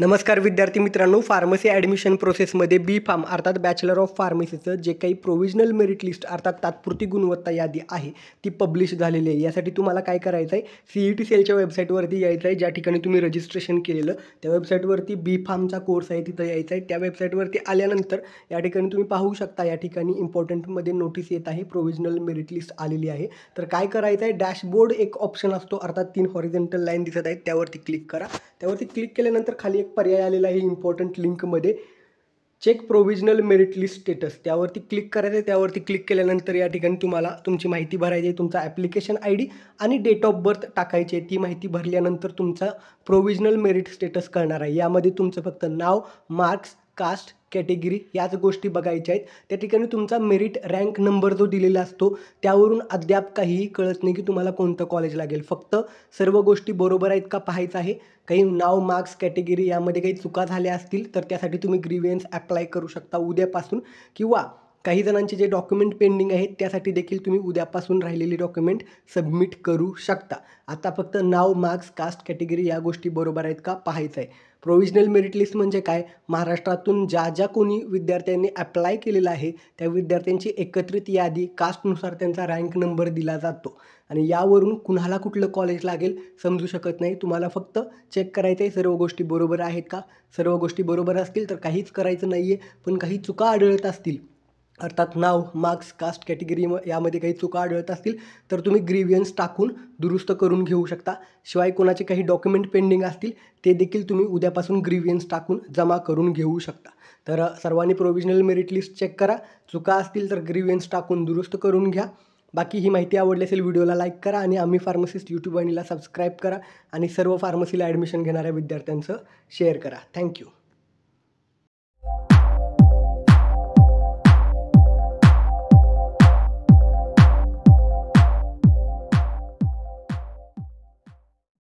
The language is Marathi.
नमस्कार विद्यार्थी मित्रांनो फार्मसी ॲडमिशन प्रोसेसमध्ये बी फार्म अर्थात बॅचलर ऑफ फार्मसीचं जे काही प्रोविजनल मेरिट लिस्ट अर्थात तात्पुरती गुणवत्ता यादी आहे ती पब्लिश झालेली आहे यासाठी तुम्हाला काय करायचं आहे सी ई टी सेलच्या वेबसाईटवरती यायचं आहे ज्या ठिकाणी तुम्ही रजिस्ट्रेशन केलेलं त्या वेबसाईटवरती बी फार्मचा कोर्स आहे तिथं यायचा आहे त्या वेबसाईटवरती आल्यानंतर या ठिकाणी तुम्ही पाहू शकता या ठिकाणी इम्पॉर्टंटमध्ये नोटीस येत आहे प्रोव्हिजनल मेरिट लिस्ट आलेली आहे तर काय करायचं आहे डॅशबोर्ड एक ऑप्शन असतो अर्थात तीन हॉरिजेंटल लाईन दिसत आहेत त्यावरती क्लिक करा त्यावरती क्लिक केल्यानंतर खाली एक पर्याय आलेला आहे इम्पॉर्टंट लिंकमध्ये check provisional merit list status त्यावरती क्लिक करायचं आहे त्यावरती क्लिक केल्यानंतर या ठिकाणी तुम्हाला तुमची माहिती भरायची आहे तुमचा ॲप्लिकेशन आय डी आणि डेट ऑफ बर्थ टाकायची आहे ती माहिती भरल्यानंतर तुमचा प्रोव्हिजनल मेरिट स्टेटस करणार आहे यामध्ये तुमचं फक्त नाव मार्क्स कास्ट कॅटेगरी याच गोष्टी बघायच्या आहेत त्या ठिकाणी तुमचा मेरिट रँक नंबर जो दिलेला असतो त्यावरून अद्याप काहीही कळत नाही की तुम्हाला कोणतं कॉलेज लागेल फक्त सर्व गोष्टी बरोबर आहेत का पाहायचं आहे काही नाव मार्क्स कॅटेगरी यामध्ये काही चुका झाल्या असतील तर त्यासाठी तुम्ही ग्रीवियन्स अप्लाय करू शकता उद्यापासून किंवा काही जणांचे जे डॉक्युमेंट पेंडिंग आहेत त्यासाठी देखील तुम्ही उद्यापासून राहिलेली डॉक्युमेंट सबमिट करू शकता आता फक्त नाव मार्क्स कास्ट कॅटेगरी या गोष्टी बरोबर आहेत का पाहायचं आहे प्रोविजनल मेरिट लिस्ट म्हणजे काय महाराष्ट्रातून ज्या ज्या कोणी विद्यार्थ्यांनी अप्लाय केलेलं आहे त्या विद्यार्थ्यांची एकत्रित यादी कास्टनुसार त्यांचा रँक नंबर दिला जातो आणि यावरून कुणाला कुठलं कॉलेज लागेल समजू शकत नाही तुम्हाला फक्त चेक करायचं आहे सर्व गोष्टी बरोबर आहेत का सर्व गोष्टी बरोबर असतील तर काहीच करायचं नाही आहे पण काही चुका आढळत असतील अर्थात नाव मार्क्स कास्ट कॅटेगरी म यामध्ये काही चुका आढळत असतील तर तुम्ही ग्रीवियन्स टाकून दुरुस्त करून घेऊ शकता शिवाय कोणाचे काही डॉक्युमेंट पेंडिंग असतील ते देखील तुम्ही उद्यापासून ग्रीवियन्स टाकून जमा करून घेऊ शकता तर सर्वांनी प्रोविजनल मेरिट लिस्ट चेक करा चुका असतील तर ग्रीवियन्स टाकून दुरुस्त करून घ्या बाकी ही माहिती आवडली असेल व्हिडिओला लाईक करा आणि आम्ही फार्मसिस्ट यूट्यूब वाहिनीला सबस्क्राईब करा आणि सर्व फार्मसीला ॲडमिशन घेणाऱ्या विद्यार्थ्यांचं शेअर करा थँक्यू